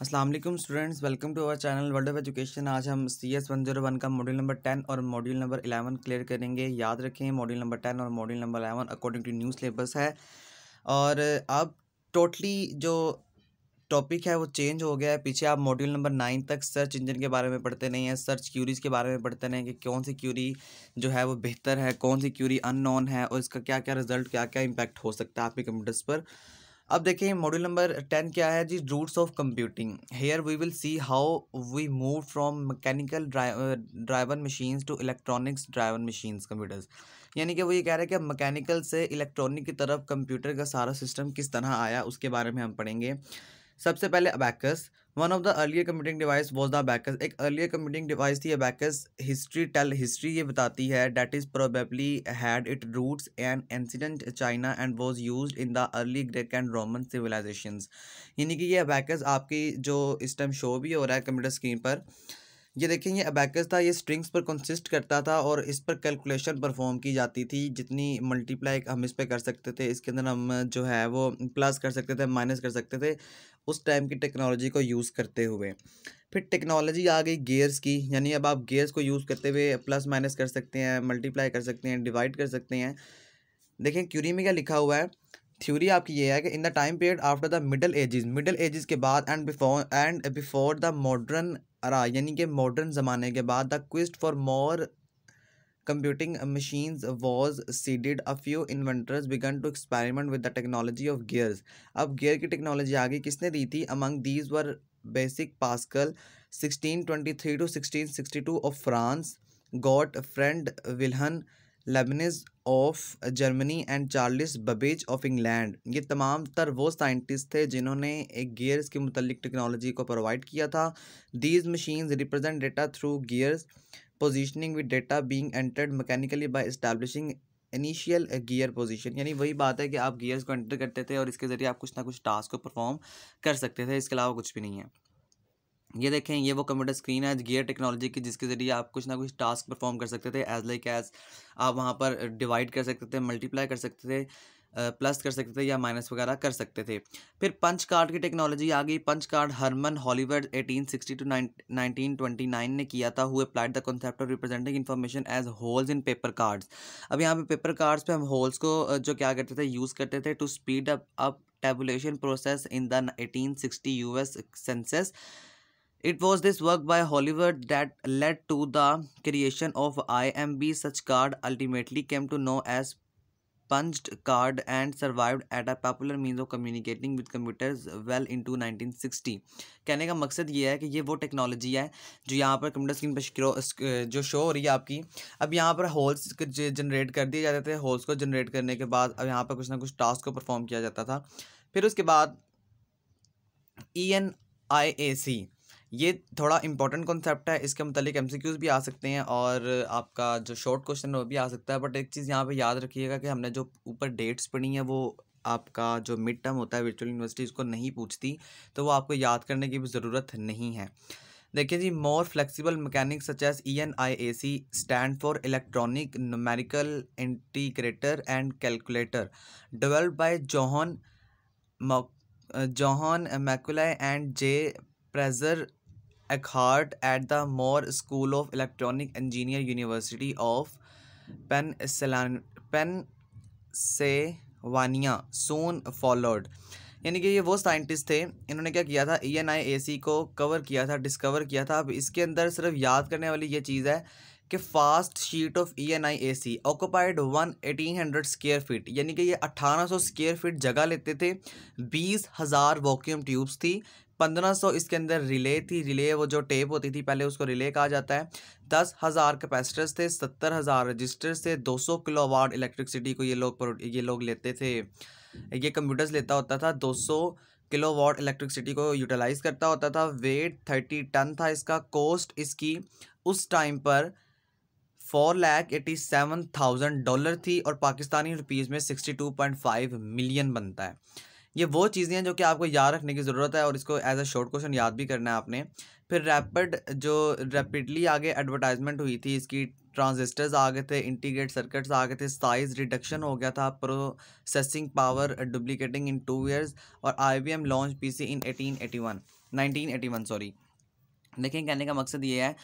अस्सलाम वालेकुम students welcome to our channel world of education आज हम C S one zero one का मॉड्यूल नंबर टेन और मॉड्यूल नंबर इलेवन क्लियर करेंगे याद रखें मॉड्यूल नंबर टेन और module number eleven according to new syllabus है और अब टोटली जो टॉपिक है वो चेंज हो गया है पीछे आप मॉड्यूल नंबर नाइन तक सर्च इंजन के बारे में पढ़ते नहीं हैं सर्च क्यूरीज़ के बारे में पढ़ते नहीं कि कौन सी क्यूरी जो है वो बेहतर है कौन सी क्यूरी अननोन है और इसका क्या क्या रिजल्ट क्या क्या इम्पैक्ट हो सकता है आपके कंप्यूटर्स पर अब देखिए मॉड्यूल नंबर टेन क्या है जी roots of computing here we will see how we move from mechanical driver machines to electronics driver machines computers यानी कि वो ये कह रहे हैं कि अब मैकेनिकल से इलेक्ट्रॉनिक की तरफ कंप्यूटर का सारा सिस्टम किस तरह आया उसके बारे में हम पढ़ेंगे सबसे पहले abacus one of the earlier computing device was the abacus एक अर्लियर कंप्यूटिंग डिवाइस थी अबैकस हिस्ट्री टेल हिस्ट्री ये बताती है that is probably had it roots and ancient China and was use in the early Greek and Roman civilization यानी कि ये abacus आपकी जो इस टाइम शो भी हो रहा है कंप्यूटर स्क्रीन पर ये देखें ये अबैकस था ये स्ट्रिंग्स पर कंसिस्ट करता था और इस पर कैलकुलेशन परफॉर्म की जाती थी जितनी मल्टीप्लाई हम इस पर कर सकते थे इसके अंदर हम जो है वो प्लस कर सकते थे माइनस कर सकते थे उस टाइम की टेक्नोलॉजी को यूज़ करते हुए फिर टेक्नोलॉजी आ गई गेयर्स की यानी अब आप गेयर्स को यूज़ करते हुए प्लस माइनस कर सकते हैं मल्टीप्लाई कर सकते हैं डिवाइड कर सकते हैं देखें क्यूरी में क्या लिखा हुआ है थ्योरी आपकी ये है कि in the time period after the middle ages middle ages के बाद and before and before the modern era यानी कि मॉडर्न ज़माने के बाद the quest for more computing machines was seeded a few inventors began to experiment with the technology of gears अब gear की technology आगे किसने दी थी among these were basic pascal 1623 to 1662 of france got friend wilhelm Leibniz of Germany and Charles Babbage of England ये तमाम तर वो scientist थे जिन्होंने एक गियर्स के मतलब टेक्नोलॉजी को प्रोवाइड किया था these machines represent data through gears positioning with data being entered mechanically by establishing initial gear position यानी वही बात है कि आप गियर्स को एंटर करते थे और इसके ज़रिए आप कुछ ना कुछ टास्क को परफॉर्म कर सकते थे इसके अलावा कुछ भी नहीं है ये देखें ये वो कंप्यूटर स्क्रीन है गियर टेक्नोलॉजी की जिसके ज़रिए आप कुछ ना कुछ टास्क परफॉर्म कर सकते थे एज लाइक एज आप वहाँ पर डिवाइड कर सकते थे मल्टीप्लाई कर सकते थे प्लस कर सकते थे या माइनस वगैरह कर सकते थे फिर पंच कार्ड की टेक्नोलॉजी आ गई punch card Herman eighteen 1860 two nine ने किया था हुए applied the concept of representing information as holes in paper cards अब यहाँ पे पेपर कार्ड्स पे हम होल्स को जो क्या करते थे यूज़ करते थे to speed up up eighteen sixty U S census it was this work by Hollerith that led to the creation of I B M such card ultimately came to know as punched card and survived at a popular means of communicating with computers well into 1960 कहने का मकसद ये है कि ये वो technology है जो यहाँ पर कंप्यूटर स्क्रीन पर uh, uh, जो शो हो रही है आपकी अब यहाँ पर होल्स जनरेट कर दिए जाते थे होल्स को जनरेट करने के बाद अब यहाँ पर कुछ ना कुछ टास्क को परफॉर्म किया जाता था फिर उसके बाद ई एन आई ए सी ये थोड़ा इंपॉर्टेंट कॉन्सेप्ट है इसके मतलब एम भी आ सकते हैं और आपका जो शॉर्ट क्वेश्चन है वो भी आ सकता है बट एक चीज़ यहाँ पे याद रखिएगा कि हमने जो ऊपर डेट्स पढ़ी हैं वो आपका जो मिड टर्म होता है वर्चुअल यूनिवर्सिटी उसको नहीं पूछती तो वो आपको याद करने की भी ज़रूरत नहीं है देखिए जी more flexible mechanic such E N I A C stand for electronic numerical integrator and calculator developed by John John Mauchly and J Presper at the school of electronic engineer university of Penn Engineer Pennsylvania Son followed यानी कि ये वो scientist थे इन्होंने क्या किया था ई N I A सी को कवर किया था डिस्कवर किया था अब इसके अंदर सिर्फ याद करने वाली ये चीज़ है कि fact sheet of E N I A C occupied one eighteen hundred square feet यानी कि ये अट्ठारह सौ स्केयर फीट जगह लेते थे बीस हज़ार वॉक्यूम ट्यूब्स थी 1500 इसके अंदर रिले थी रिले वो जो टेप होती थी पहले उसको रिले कहा जाता है दस हज़ार कैपेसिटर्स थे सत्तर हज़ार रजिस्टर्स थे 200 वार्ड इलेक्ट्रिकसिटी को ये लोग ये लोग लेते थे ये कंप्यूटर्स लेता होता था 200 वार्ड इलेक्ट्रिकसिटी को यूटिलाइज़ करता होता था वेट थर्टी टन था इसका कॉस्ट इसकी उस टाइम पर four lakh eighty seven thousand dollar थी और पाकिस्तानी रुपीज़ में sixty two point five million बनता है ये वो चीज़ें हैं जो कि आपको याद रखने की ज़रूरत है और इसको एज अ शॉर्ट क्वेश्चन याद भी करना है आपने फिर रैपिड जो रैपिडली आगे एडवर्टाइजमेंट हुई थी इसकी ट्रांजिस्टर्स आ गए थे इंटीग्रेट सर्किट्स आ गए थे साइज रिडक्शन हो गया था processing power duplicating in two years और I launch P in eighteen eighty one nineteen eighty one sorry लेकिन कहने का मकसद ये है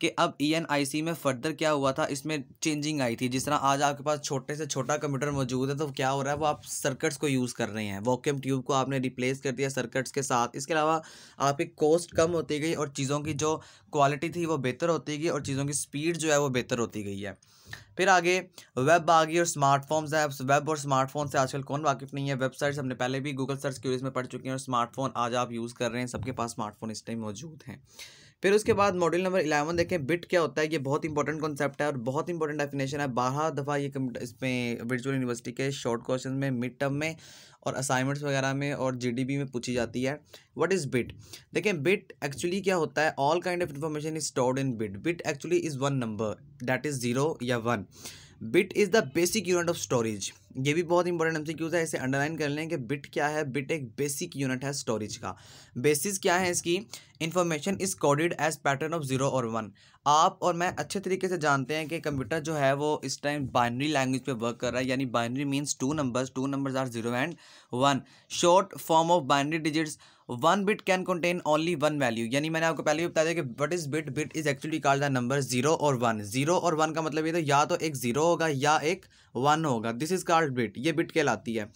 कि अब ई e में फर्दर क्या हुआ था इसमें चेंजिंग आई थी जिस तरह आज आपके पास छोटे से छोटा कंप्यूटर मौजूद है तो क्या हो रहा है वो आप सर्किट्स को यूज़ कर रहे हैं वॉक्यूम ट्यूब को आपने रिप्लेस कर दिया सर्किट्स के साथ इसके अलावा आपकी कॉस्ट कम होती गई और चीज़ों की जो क्वालिटी थी वो बेहतर होती गई और चीज़ों की स्पीड जो है वो बेहतर होती गई है फिर आगे वेब आ गई और स्मार्टफोन्स है वेब और स्मार्टफोन से आजकल कौन वाकिफ नहीं है वेबसाइट्स हमने पहले भी गूगल सर्च क्यूरीज में पढ़ चुके हैं और स्मार्टफोन आज आप यूज़ कर रहे हैं सबके पास स्मार्टफोन इस टाइम मौजूद हैं फिर उसके बाद मॉड्यूल नंबर इलेवन देखें बिट क्या होता है ये बहुत इंपॉर्टेंट कॉन्सेप्ट है और बहुत इंपॉर्टेंट डेफिनेशन है बारह दफ़ा ये इसमें वर्चुअल यूनिवर्सिटी के शॉर्ट क्वेश्चन में मिड टर्म में और असाइनमेंट्स वगैरह में और जीडीपी में पूछी जाती है व्हाट इज़ बिट देखें बिट एक्चुअली क्या होता है all kind of information is stored in bit bit actually is one number that is zero या one bit is the basic unit of storage ये भी बहुत इंपॉर्टेंट हमसे क्यूज़ है इसे अंडरलाइन कर लें कि बिट क्या है बिट एक बेसिक यूनिट है स्टोरेज का बेसिस क्या है इसकी information is coded as pattern of zero और वन आप और मैं अच्छे तरीके से जानते हैं कि कंप्यूटर जो है वो इस टाइम बाइनरी लैंग्वेज पे वर्क कर रहा है यानी binary means two numbers two numbers are zero and one short form of binary digits one bit can contain only one value यानी मैंने आपको पहले भी बताया कि what is bit bit is actually called the number zero और one zero और one का मतलब ये तो या तो एक जीरो होगा या एक वन होगा दिस इज कार्ड बिट ये बिट कहलाती है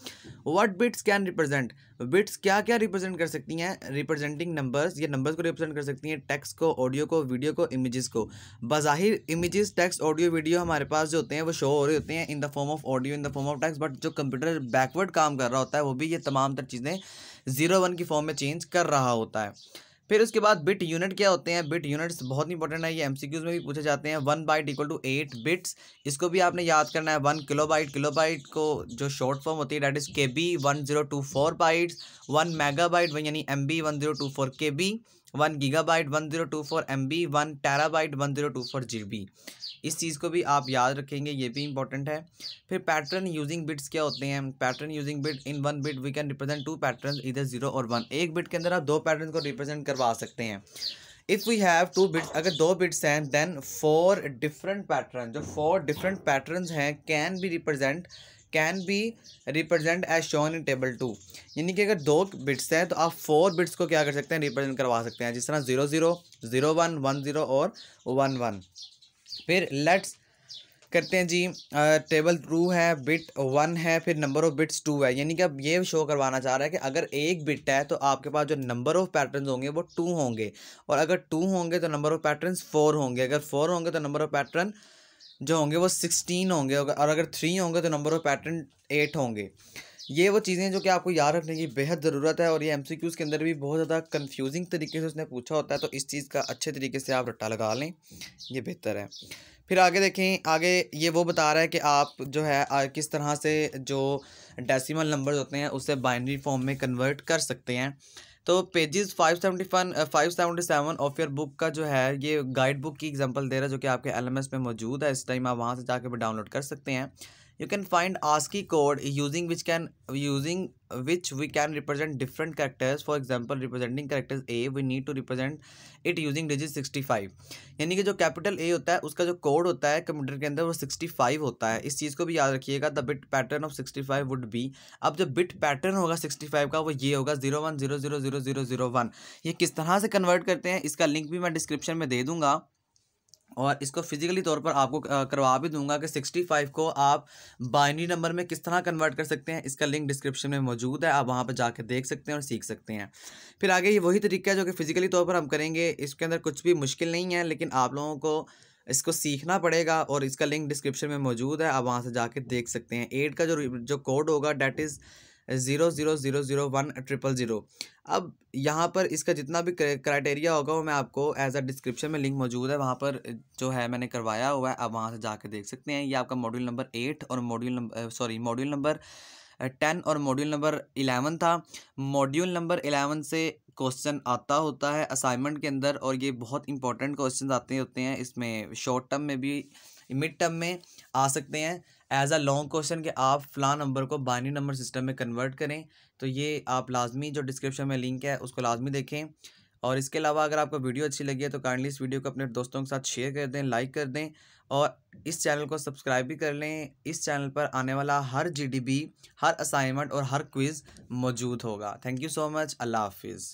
what bits can represent bits क्या क्या रिप्रेजेंट कर सकती हैं रिप्रेजेंटिंग नंबर्स ये नंबर्स को रिप्रेजेंट कर सकती हैं टेक्स्ट को ऑडियो को वीडियो को इमेजेस को बाहिर इमेजेस टेक्स्ट ऑडियो वीडियो हमारे पास जो होते हैं वो शो हो रहे होते हैं in the form of audio in the form of text but जो कंप्यूटर बैकवर्ड काम कर रहा होता है वो भी ये तमाम तर चीज़ें जीरो वन की फॉर्म में चेंज कर रहा होता है फिर उसके बाद बिट यूनिट क्या होते हैं बिट यूनिट्स बहुत इंपॉर्टेंट है ये एमसीक्यूज में भी पूछे जाते हैं one byte equal to eight bits इसको भी आपने याद करना है one kilobyte kilobyte को जो शॉर्ट फॉर्म होती है that is K B one zero two four bytes one megabyte यानी M B one zero two four K B one gigabyte one zero two four M B one terabyte one zero two four G B इस चीज़ को भी आप याद रखेंगे ये भी इंपॉर्टेंट है फिर पैटर्न यूजिंग बिट्स क्या होते हैं pattern using bit in one bit we can represent two pattern इधर जीरो और वन एक बिट के अंदर आप दो पैटर्न को रिप्रेजेंट करवा सकते हैं if we have two bits अगर दो बिट्स हैं देन फोर डिफरेंट पैटर्न जो फोर डिफरेंट पैटर्न हैं can be represent can be represent as shown in table two यानी कि अगर दो बिट्स हैं तो आप फोर बिट्स को क्या कर सकते हैं रिप्रजेंट करवा सकते हैं जिस तरह zero zero zero one one zero और वन वन फिर लेट्स करते हैं जी टेबल टू है बिट वन है फिर नंबर ऑफ़ बिट्स टू है यानी कि अब ये शो करवाना चाह रहा है कि अगर एक बिट है तो आपके पास जो नंबर ऑफ़ पैटर्न्स होंगे वो टू होंगे और अगर टू होंगे तो नंबर ऑफ़ पैटर्न्स फोर होंगे अगर फोर होंगे तो नंबर ऑफ़ पैटर्न जो होंगे वो सिक्सटीन होंगे और अगर थ्री होंगे तो नंबर ऑफ़ पैटर्न एट होंगे ये वो चीज़ें हैं जो कि आपको याद रखने की बेहद ज़रूरत है और ये एम के अंदर भी बहुत ज़्यादा कन्फ्यूजिंग तरीके से उसने पूछा होता है तो इस चीज़ का अच्छे तरीके से आप रट्टा लगा लें ये बेहतर है फिर आगे देखें आगे ये वो बता रहा है कि आप जो है किस तरह से जो डेसिमल नंबर्स होते हैं उसे बाइनरी फॉर्म में कन्वर्ट कर सकते हैं तो pages five seventy one five seventy seven of your book का जो है ये गाइड बुक की एग्जांपल दे रहा है जो कि आपके एलएमएस में मौजूद है इस टाइम आप वहाँ से जाके भी डाउनलोड कर सकते हैं you can find ASCII code using which can using which we can represent different characters for example representing characters A we need to represent it using digit sixty five यानी कि जो कैपिटल ए होता है उसका जो code होता है computer के अंदर वो सिक्सटी फाइव होता है इस चीज़ को भी याद रखिएगा the bit pattern of sixty five would be अब जो बिट पैटर्न होगा सिक्सटी फाइव का वो ये होगा zero one zero zero zero zero zero one ये किस तरह से कन्वर्ट करते हैं इसका लिंक भी मैं डिस्क्रिप्शन में दे दूंगा और इसको फिजिकली तौर पर आपको करवा भी दूंगा कि 65 को आप बाइनरी नंबर में किस तरह कन्वर्ट कर सकते हैं इसका लिंक डिस्क्रिप्शन में मौजूद है आप वहाँ पर जाकर देख सकते हैं और सीख सकते हैं फिर आगे ये वही तरीका है जो कि फ़िज़िकली तौर पर हम करेंगे इसके अंदर कुछ भी मुश्किल नहीं है लेकिन आप लोगों को इसको सीखना पड़ेगा और इसका लिंक डिस्क्रिप्शन में मौजूद है आप वहाँ से जाके देख सकते हैं एड का जो जो कोड होगा that is zero zero zero zero one triple zero अब यहाँ पर इसका जितना भी क्राइटेरिया होगा वो मैं आपको एज अ डिस्क्रिप्शन में लिंक मौजूद है वहाँ पर जो है मैंने करवाया हुआ है आप वहाँ से जाके देख सकते हैं ये आपका मॉड्यूल नंबर एट और module number sorry module number ten और मॉड्यूल नंबर इलेवन था मॉड्यूल नंबर इलेवन से क्वेश्चन आता होता है असाइनमेंट के अंदर और ये बहुत इंपॉर्टेंट क्वेश्चन आते होते हैं इसमें शॉर्ट टर्म में भी मिड टर्म में आ सकते हैं एज अ लॉन्ग क्वेश्चन कि आप फ़लाँ नंबर को बाइनरी नंबर सिस्टम में कन्वर्ट करें तो ये आप लाजमी जो डिस्क्रिप्शन में लिंक है उसको लाजमी देखें और इसके अलावा अगर आपको वीडियो अच्छी लगी है तो काइंडली इस वीडियो को अपने दोस्तों के साथ शेयर कर दें लाइक कर दें और इस चैनल को सब्सक्राइब भी कर लें इस चैनल पर आने वाला हर बी हर असाइनमेंट और हर क्विज़ मौजूद होगा थैंक यू सो मच अल्लाह हाफिज़